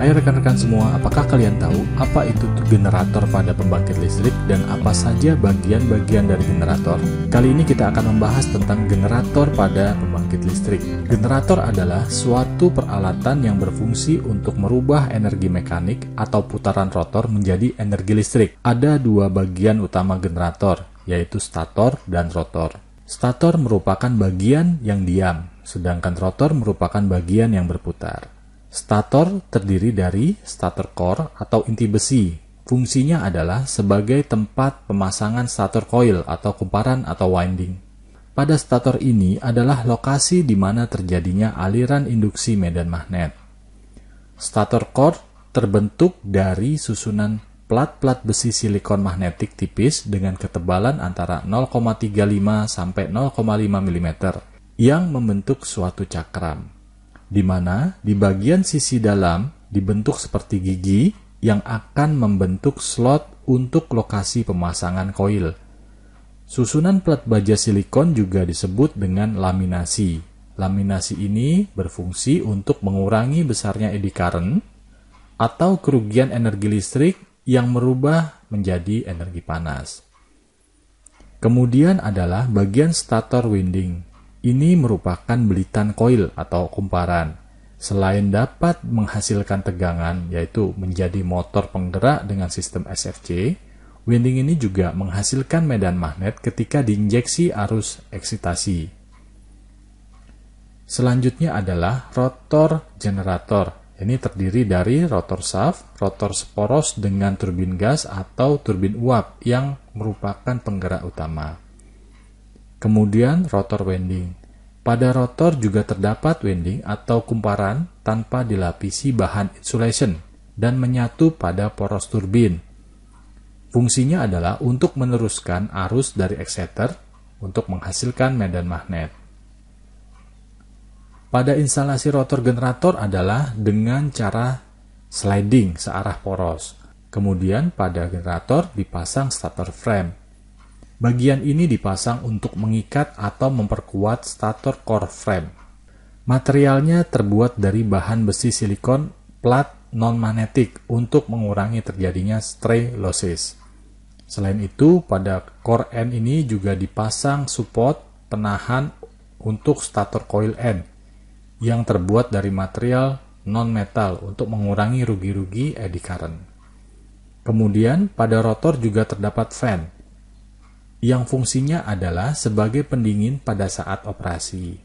Hai rekan-rekan semua, apakah kalian tahu apa itu generator pada pembangkit listrik dan apa saja bagian-bagian dari generator? Kali ini kita akan membahas tentang generator pada pembangkit listrik. Generator adalah suatu peralatan yang berfungsi untuk merubah energi mekanik atau putaran rotor menjadi energi listrik. Ada dua bagian utama generator, yaitu stator dan rotor. Stator merupakan bagian yang diam, sedangkan rotor merupakan bagian yang berputar. Stator terdiri dari stator core atau inti besi. Fungsinya adalah sebagai tempat pemasangan stator coil atau kumparan atau winding. Pada stator ini adalah lokasi di mana terjadinya aliran induksi medan magnet. Stator core terbentuk dari susunan plat-plat besi silikon magnetik tipis dengan ketebalan antara 0,35 sampai 0,5 mm yang membentuk suatu cakram di mana di bagian sisi dalam dibentuk seperti gigi yang akan membentuk slot untuk lokasi pemasangan koil. Susunan plat baja silikon juga disebut dengan laminasi. Laminasi ini berfungsi untuk mengurangi besarnya eddy current atau kerugian energi listrik yang merubah menjadi energi panas. Kemudian adalah bagian stator winding ini merupakan belitan koil atau kumparan. Selain dapat menghasilkan tegangan, yaitu menjadi motor penggerak dengan sistem SFC, winding ini juga menghasilkan medan magnet ketika diinjeksi arus eksitasi. Selanjutnya adalah rotor generator. Ini terdiri dari rotor shaft, rotor sporos dengan turbin gas atau turbin uap yang merupakan penggerak utama. Kemudian rotor winding. Pada rotor juga terdapat winding atau kumparan tanpa dilapisi bahan insulation dan menyatu pada poros turbin. Fungsinya adalah untuk meneruskan arus dari exciter untuk menghasilkan medan magnet. Pada instalasi rotor generator adalah dengan cara sliding searah poros. Kemudian pada generator dipasang starter frame Bagian ini dipasang untuk mengikat atau memperkuat stator core frame. Materialnya terbuat dari bahan besi silikon plat non-magnetik untuk mengurangi terjadinya stray losses. Selain itu, pada core end ini juga dipasang support penahan untuk stator coil end yang terbuat dari material non-metal untuk mengurangi rugi-rugi eddy current. Kemudian, pada rotor juga terdapat fan yang fungsinya adalah sebagai pendingin pada saat operasi.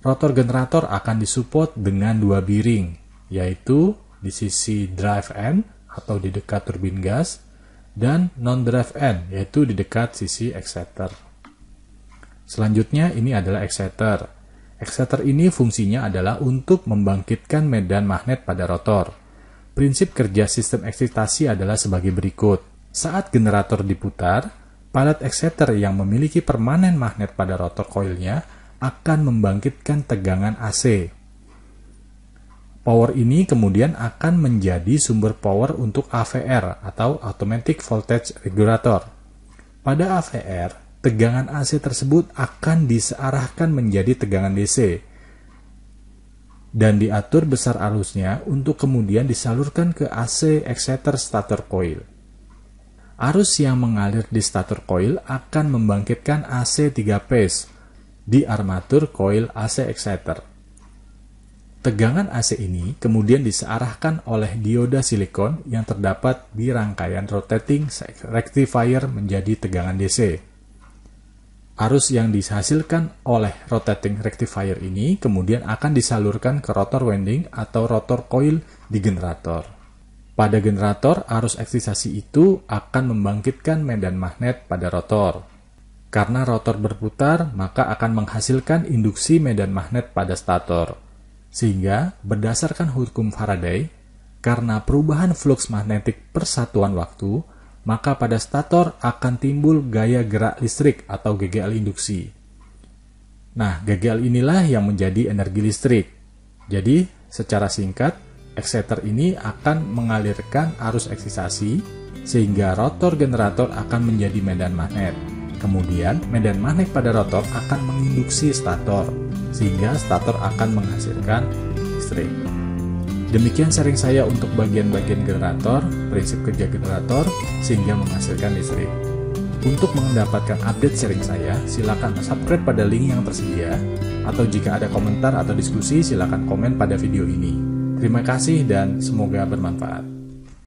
Rotor generator akan disupport dengan dua biring, yaitu di sisi drive end atau di dekat turbin gas, dan non-drive end, yaitu di dekat sisi exciter. Selanjutnya ini adalah exciter. Exciter ini fungsinya adalah untuk membangkitkan medan magnet pada rotor. Prinsip kerja sistem eksitasi adalah sebagai berikut. Saat generator diputar, Pilot exciter yang memiliki permanen magnet pada rotor koilnya akan membangkitkan tegangan AC. Power ini kemudian akan menjadi sumber power untuk AVR atau Automatic Voltage Regulator. Pada AVR, tegangan AC tersebut akan disearahkan menjadi tegangan DC dan diatur besar arusnya untuk kemudian disalurkan ke AC exciter stator coil. Arus yang mengalir di stator coil akan membangkitkan AC 3 phase di armatur coil AC exciter. Tegangan AC ini kemudian disearahkan oleh dioda silikon yang terdapat di rangkaian rotating rectifier menjadi tegangan DC. Arus yang dihasilkan oleh rotating rectifier ini kemudian akan disalurkan ke rotor winding atau rotor coil di generator. Pada generator, arus eksisasi itu akan membangkitkan medan magnet pada rotor. Karena rotor berputar, maka akan menghasilkan induksi medan magnet pada stator. Sehingga, berdasarkan hukum Faraday, karena perubahan flux magnetik persatuan waktu, maka pada stator akan timbul gaya gerak listrik atau GGL induksi. Nah, GGL inilah yang menjadi energi listrik. Jadi, secara singkat, Exciter ini akan mengalirkan arus eksisasi sehingga rotor generator akan menjadi medan magnet. Kemudian, medan magnet pada rotor akan menginduksi stator, sehingga stator akan menghasilkan listrik. Demikian sharing saya untuk bagian-bagian generator, prinsip kerja generator, sehingga menghasilkan listrik. Untuk mendapatkan update sharing saya, silakan subscribe pada link yang tersedia, atau jika ada komentar atau diskusi, silakan komen pada video ini. Terima kasih dan semoga bermanfaat.